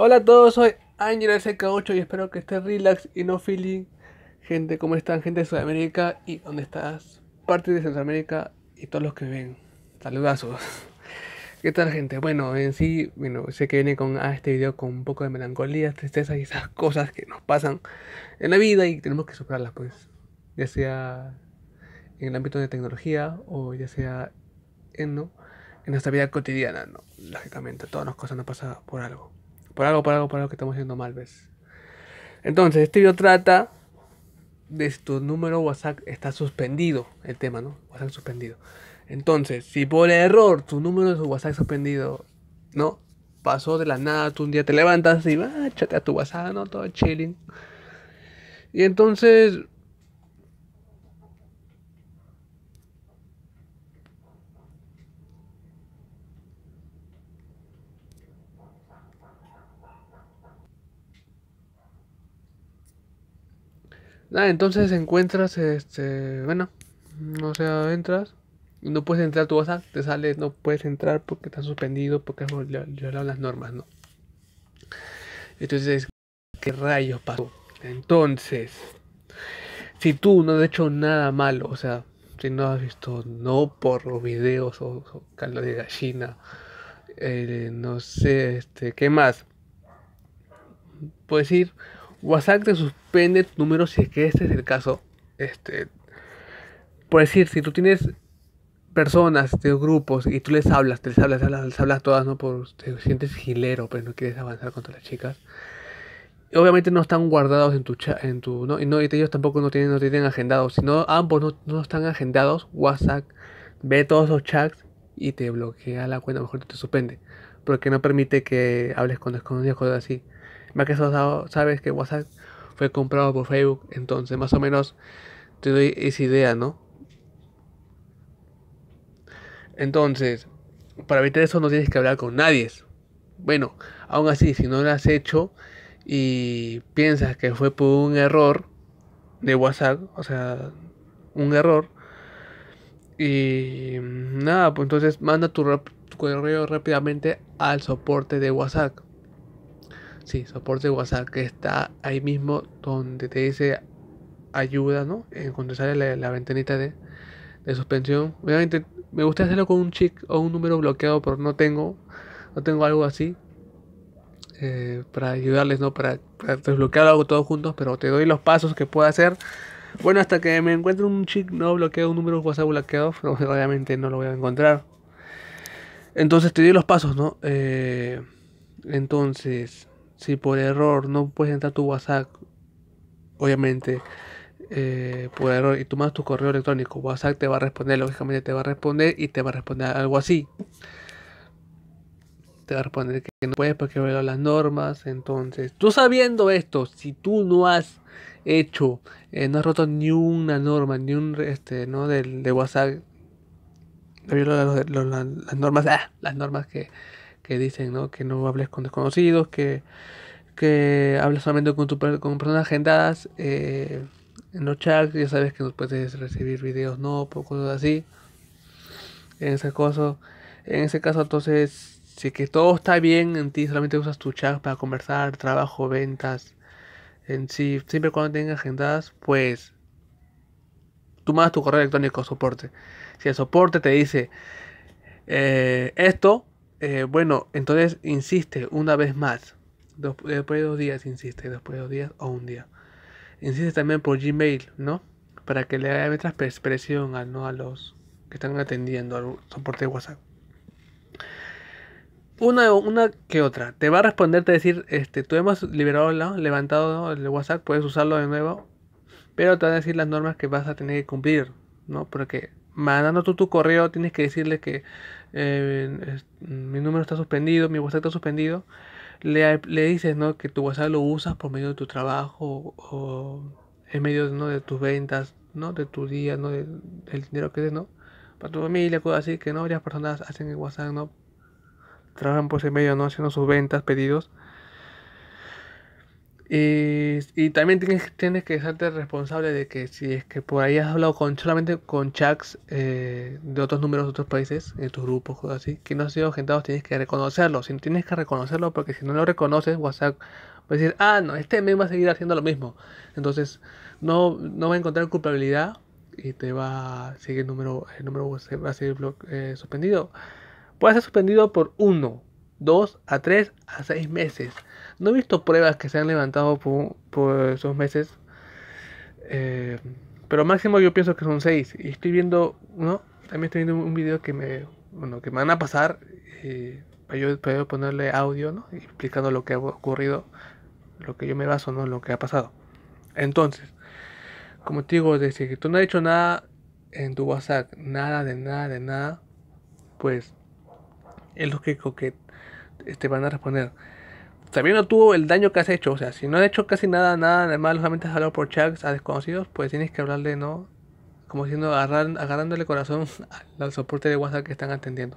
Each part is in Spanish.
Hola a todos, soy Ángela SK8 y espero que estés relax y no feeling. Gente, ¿cómo están? Gente de Sudamérica y ¿dónde estás? Parte de Centroamérica y todos los que ven. Saludazos. ¿Qué tal, gente? Bueno, en sí, bueno, sé que viene con a ah, este video con un poco de melancolía, tristeza y esas cosas que nos pasan en la vida y tenemos que superarlas, pues. Ya sea en el ámbito de tecnología o ya sea en, ¿no? en nuestra vida cotidiana, Lógicamente, todas las cosas nos pasan por algo. Por algo, por algo, por algo que estamos haciendo mal, ¿ves? Entonces, este video trata de si tu número WhatsApp está suspendido, el tema, ¿no? WhatsApp suspendido. Entonces, si por error tu número de WhatsApp suspendido, ¿no? Pasó de la nada, tú un día te levantas y va ah, a tu WhatsApp, ¿no? Todo chilling. Y entonces Ah, entonces encuentras, este, bueno, o sea, entras, no puedes entrar tu WhatsApp, te sale, no puedes entrar porque estás suspendido, porque has violado las normas, ¿no? Entonces, ¿qué rayos pasó? Entonces, si tú no has hecho nada malo, o sea, si no has visto no por los videos o, o de gallina, eh, no sé, este, ¿qué más? Puedes ir WhatsApp te suspende tu número si es que este es el caso. Este, por decir, si tú tienes personas de grupos y tú les hablas, te les hablas, a les hablas todas, ¿no? Por, te sientes gilero, pero no quieres avanzar contra las chicas. obviamente no están guardados en tu chat, en tu, ¿no? Y, ellos tampoco no tienen, no tienen agendados. Si no, ambos no, no están agendados, WhatsApp ve todos los chats y te bloquea la cuenta, mejor te suspende. Porque no permite que hables con desconocidos, cosas así que sabes que WhatsApp fue comprado por Facebook, entonces más o menos te doy esa idea, ¿no? Entonces, para evitar eso no tienes que hablar con nadie. Bueno, aún así, si no lo has hecho y piensas que fue por un error de WhatsApp, o sea, un error, y nada, pues entonces manda tu correo rápidamente al soporte de WhatsApp. Sí, soporte WhatsApp que está ahí mismo donde te dice ayuda, ¿no? En cuando sale la, ventanita de, suspensión. Obviamente me gusta hacerlo con un chic o un número bloqueado, pero no tengo, no tengo algo así. Eh, para ayudarles, ¿no? Para, desbloquear algo todos juntos, pero te doy los pasos que puedo hacer. Bueno, hasta que me encuentre un chic no bloqueado, un número WhatsApp bloqueado, pero obviamente no lo voy a encontrar. Entonces te doy los pasos, ¿no? Eh, entonces, si por error no puedes entrar tu WhatsApp, obviamente eh, por error y tú mandas tu correo electrónico, WhatsApp te va a responder, lógicamente te va a responder y te va a responder algo así. Te va a responder que no puedes porque violan las normas. Entonces, tú sabiendo esto, si tú no has hecho, eh, no has roto ni una norma, ni un este, ¿no? de, de WhatsApp, las normas, ah, las normas que, que dicen, ¿no? Que no hables con desconocidos, que, que hables solamente con, tu, con personas agendadas. Eh, en los chats ya sabes que no puedes recibir videos no, cosas así. En ese caso, en ese caso entonces, si que todo está bien en ti, solamente usas tu chat para conversar, trabajo, ventas, en sí, siempre cuando tengas agendadas, pues tú mandas tu correo electrónico soporte. Si el soporte te dice eh, esto, eh, bueno, entonces insiste una vez más. después de dos días, insiste. Después de dos días o un día. Insiste también por Gmail, ¿no? Para que le haga otra expresión a, los que están atendiendo al soporte de WhatsApp. Una, una que otra. Te va a responder, te decir, este, tú hemos liberado, levantado el WhatsApp, puedes usarlo de nuevo. Pero te va a decir las normas que vas a tener que cumplir, ¿no? Porque mandando tú tu correo tienes que decirle que eh, mi número está suspendido, mi WhatsApp está suspendido. Le, le, dices ¿no? que tu WhatsApp lo usas por medio de tu trabajo o en medio ¿no? de tus ventas, ¿no? de tu día, ¿no? del dinero que es ¿no? para tu familia, cosas así, que no varias personas hacen el WhatsApp, ¿no? trabajan por ese medio, ¿no? haciendo sus ventas, pedidos eh, y, también tienes, tienes que serte responsable de que si es que por ahí has hablado con solamente con chats eh, de otros números de otros países, de tus grupos, cosas así, que no han sido agentados, tienes que reconocerlo. Si tienes que reconocerlo, porque si no lo reconoces, WhatsApp va a decir, ah, no, este meme va a seguir haciendo lo mismo. Entonces, no, no va a encontrar culpabilidad y te va a seguir el número, el número va a seguir eh, suspendido. Puede ser suspendido por uno, 2 a 3 a 6 meses. No he visto pruebas que se han levantado por, esos meses. Eh, pero máximo yo pienso que son 6. Y estoy viendo, ¿no? También estoy viendo un video que me, bueno, que me van a pasar y eh, yo, voy ponerle audio, ¿no? Explicando lo que ha ocurrido, lo que yo me baso, ¿no? Lo que ha pasado. Entonces, como te digo, decir que tú no has hecho nada en tu WhatsApp, nada de nada de nada, pues es lo que, que te van a responder. ¿También no tuvo el daño que has hecho, o sea, si no has hecho casi nada, nada de malo, solamente has hablado por chats a desconocidos, pues tienes que hablarle, ¿no? Como diciendo, agarrar, agarrándole corazón al soporte de WhatsApp que están atendiendo.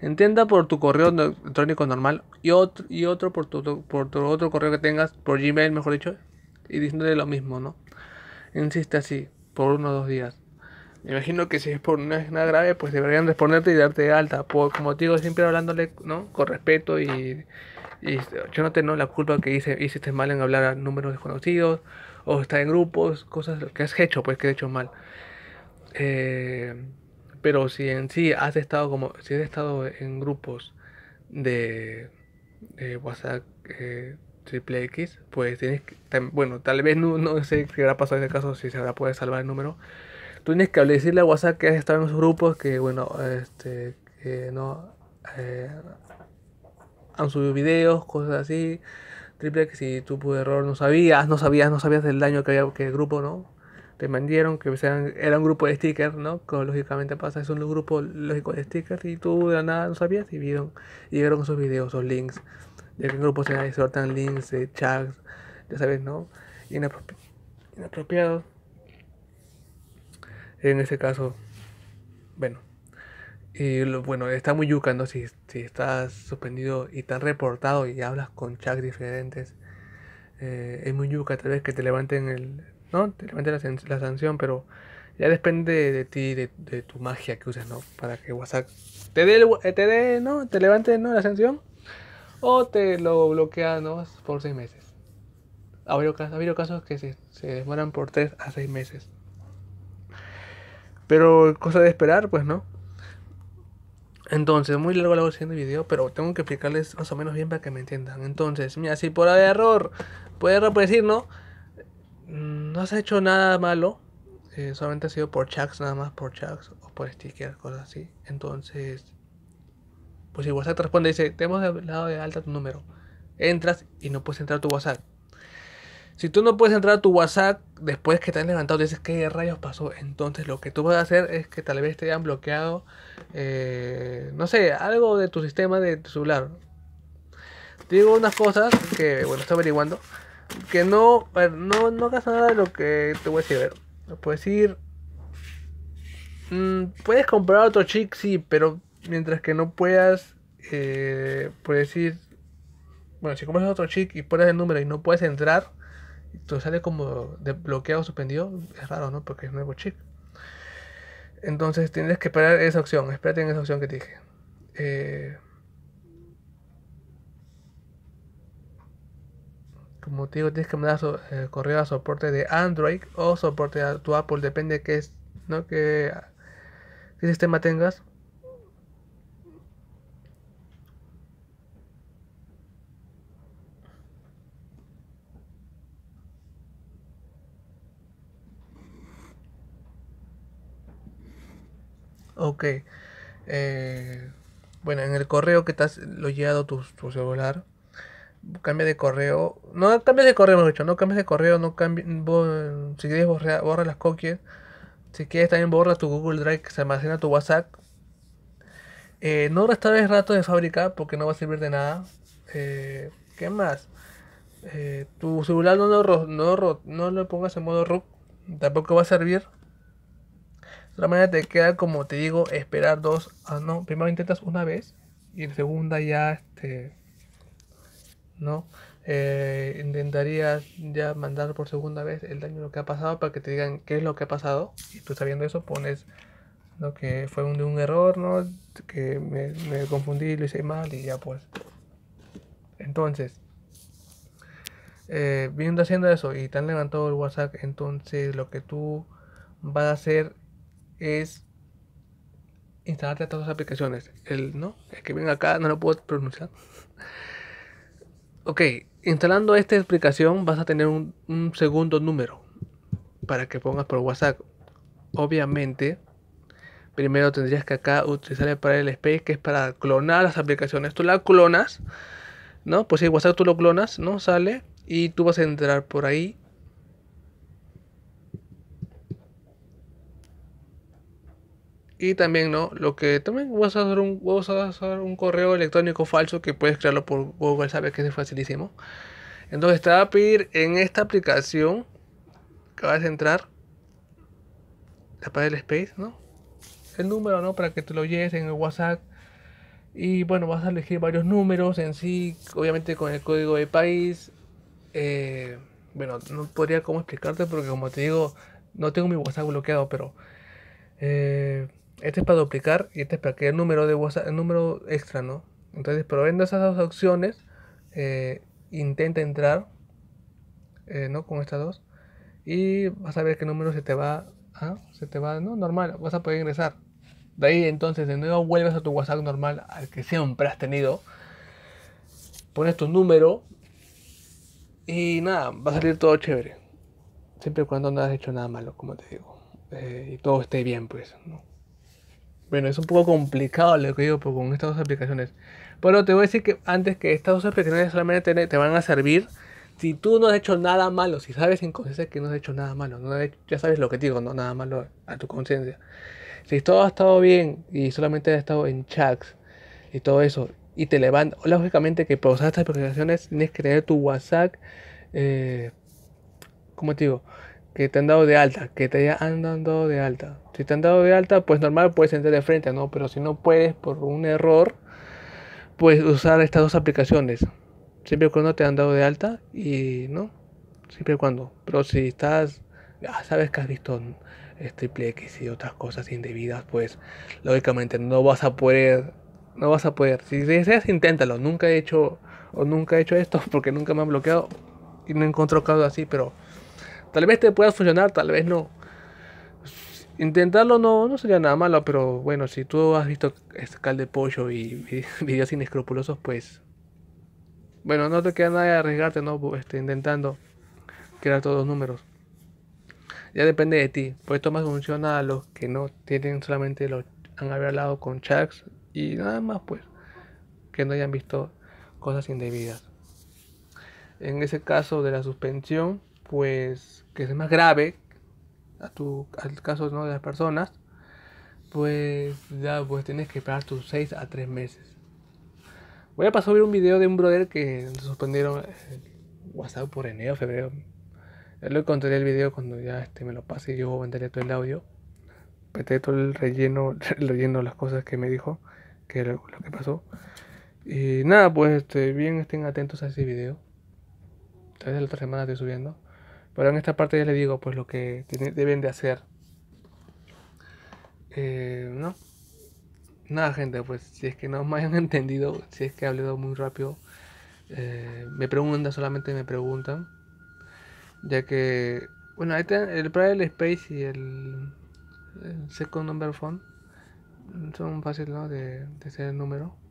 Entienda por tu correo electrónico normal y otro, y otro por, tu, por tu otro correo que tengas, por Gmail mejor dicho, y diciéndole lo mismo, ¿no? Insiste así, por uno o dos días. Me imagino que si es por una es nada grave, pues deberían responderte y darte de alta. Por, como digo, siempre hablándole, Con respeto y, yo no tengo la culpa que hice, hiciste mal en hablar a números desconocidos o estar en grupos, cosas que has hecho, pues que has hecho mal. Eh, pero si en sí has estado como, si has estado en grupos de, WhatsApp eh, triple X, pues tienes que, bueno, tal vez no, sé qué habrá pasado en ese caso, si se habrá podido salvar el número tú tienes que decirle a WhatsApp que has estado en esos grupos que, bueno, este, que no eh, han subido videos, cosas así. Triple, que si tú por error no sabías, no sabías, no sabías del daño que había, que el grupo, ¿no? Te mandieron, que sean, era un grupo de stickers, ¿no? lógicamente pasa, es un grupo lógico de stickers y tú de nada no sabías y vieron, y llegaron esos videos, esos links. Ya que en grupos se soltan links, de chats, ya sabes, ¿no? inapropiados en ese caso, bueno, y bueno, está muy yuca, Si, estás suspendido y tan reportado y hablas con chats diferentes, eh, es muy yuca, tal vez que te levanten el, ¿no? Te levanten la, sanción, pero ya depende de ti, de, tu magia que usas, ¿no? Para que WhatsApp te dé, eh, te ¿no? Te levante, ¿no? La sanción o te lo bloquea ¿no? Por seis meses. Ha habido, casos, habido casos que se, se demoran por tres a seis meses. Pero cosa de esperar, pues, ¿no? Entonces, muy largo, la el del video, pero tengo que explicarles más o menos bien para que me entiendan. Entonces, mira, si por error, por error, por decir, ¿no? Mm, no has hecho nada malo, eh, solamente ha sido por chats, nada más por chats o por stickers, cosas así. Entonces, pues si WhatsApp responde, dice, te hemos lado de alta tu número. Entras y no puedes entrar tu WhatsApp. Si tú no puedes entrar a tu WhatsApp después que te han levantado y dices qué rayos pasó, entonces lo que tú vas a hacer es que tal vez te hayan bloqueado, eh, no sé, algo de tu sistema de tu celular. Te digo unas cosas que, bueno, estoy averiguando, que no, no, no hagas nada de lo que te voy a decir. puedes ir, mm, puedes comprar otro chip sí, pero mientras que no puedas, eh, puedes ir, bueno, si compras otro chick y pones el número y no puedes entrar, tú sale como desbloqueado, suspendido, es raro, ¿no? Porque es nuevo chip. Entonces tienes que esperar esa opción, espérate en esa opción que te dije. Eh, como te digo, tienes que mandar eh, correo a soporte de Android o soporte a tu Apple, depende qué es, ¿no? Que, qué sistema tengas. que... Eh, bueno, en el correo que estás has lo llevado tu, celular, cambia de correo. No cambia de correo, dicho, no cambies de correo, no cambies. Si quieres, borra, borra las cookies. Si quieres, también borra tu Google Drive que se almacena tu WhatsApp. Eh, no restables rato de fábrica porque no va a servir de nada. Eh, ¿Qué más? Eh, tu celular no lo, no, no lo pongas en modo root, tampoco va a servir. De otra manera te queda, como te digo, esperar dos. Ah, no, primero intentas una vez y en segunda ya, este, ¿no? Eh, intentarías ya mandar por segunda vez el daño lo que ha pasado para que te digan qué es lo que ha pasado. Y tú sabiendo eso pones lo que fue un, un error, ¿no? Que me, me confundí, lo hice mal y ya pues. Entonces, eh, viendo haciendo eso y te han levantado el WhatsApp, entonces lo que tú vas a hacer es instalarte todas las aplicaciones. El, ¿no? es que ven acá no lo puedo pronunciar. ok, instalando esta aplicación vas a tener un, segundo número para que pongas por WhatsApp. Obviamente, primero tendrías que acá utilizar el space que es para clonar las aplicaciones. Tú la clonas, ¿no? Pues si WhatsApp tú lo clonas, ¿no? Sale y tú vas a entrar por ahí Y también, ¿no? Lo que también vas a hacer un, vas a hacer un correo electrónico falso que puedes crearlo por Google, sabes que es facilísimo. Entonces te va a pedir en esta aplicación que vas a entrar, la del space, ¿no? El número, ¿no? Para que te lo lleves en el WhatsApp. Y bueno, vas a elegir varios números en sí, obviamente con el código de país. Eh, bueno, no podría cómo explicarte porque como te digo, no tengo mi WhatsApp bloqueado, pero... Eh, este es para duplicar y este es para que el número de WhatsApp, el número extra, ¿no? Entonces, probando esas dos opciones, eh, intenta entrar, eh, ¿no? Con estas dos. Y vas a ver qué número se te va, ¿ah? se te va, ¿no? Normal, vas a poder ingresar. De ahí entonces de nuevo vuelves a tu WhatsApp normal, al que siempre has tenido. Pones tu número y nada, va a salir todo chévere. Siempre y cuando no has hecho nada malo, como te digo. Eh, y todo esté bien, pues, ¿no? Bueno, es un poco complicado lo que digo con estas dos aplicaciones. Pero te voy a decir que antes que estas dos aplicaciones solamente te, van a servir si tú no has hecho nada malo, si sabes en conciencia que no has hecho nada malo, ya sabes lo que digo, no nada malo a tu conciencia. Si todo ha estado bien y solamente has estado en chats y todo eso, y te levantas, lógicamente que para usar estas aplicaciones tienes que tener tu WhatsApp, eh, ¿cómo te digo? que te han dado de alta, que te han dado de alta. Si te han dado de alta, pues normal puedes entrar de frente, ¿no? Pero si no puedes por un error, puedes usar estas dos aplicaciones. Siempre y cuando te han dado de alta y, ¿no? Siempre y cuando. Pero si estás, ya sabes que has visto triple este, X y otras cosas indebidas, pues lógicamente no vas a poder, no vas a poder. Si deseas, inténtalo. Nunca he hecho o nunca he hecho esto porque nunca me han bloqueado y no he encontrado casos así, pero Tal vez te pueda funcionar, tal vez no. Intentarlo no, no sería nada malo, pero bueno, si tú has visto cal de pollo y videos inescrupulosos, pues. Bueno, no te queda nada de arriesgarte, ¿no? Pues, este, intentando crear todos los números. Ya depende de ti. Pues esto más funciona a los que no tienen solamente los han hablado con chats y nada más, pues. Que no hayan visto cosas indebidas. En ese caso de la suspensión, pues que es más grave a tu, al caso ¿no? de las personas, pues ya pues tienes que esperar tus 6 a 3 meses. Voy a pasar a ver un video de un brother que suspendieron eh, WhatsApp por enero, febrero. él lo encontré el video cuando ya este, me lo pase y yo venderé todo el audio. peteto todo el relleno, leyendo las cosas que me dijo, que era lo que pasó. Y nada, pues este, bien estén atentos a ese video. Tal vez la otra semana estoy subiendo. Pero en esta parte ya les digo pues lo que deben de hacer. Eh, ¿No? Nada, gente, pues si es que no me hayan entendido, si es que he hablado muy rápido, eh, me preguntan, solamente me preguntan. Ya que, bueno, ahí el Private Space y el, Second Number Phone son fáciles de, de ser el número.